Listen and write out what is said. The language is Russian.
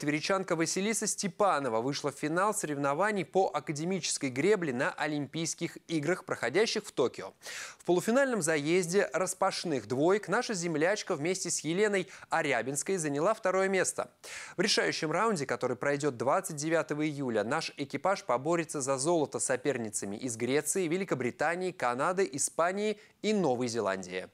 Тверичанка Василиса Степанова вышла в финал соревнований по академической гребле на Олимпийских играх, проходящих в Токио. В полуфинальном заезде распашных двоек наша землячка вместе с Еленой Арябинской заняла второе место. В решающем раунде, который пройдет 29 июля, наш экипаж поборется за золото с соперницами из Греции, Великобритании, Канады, Испании и Новой Зеландии.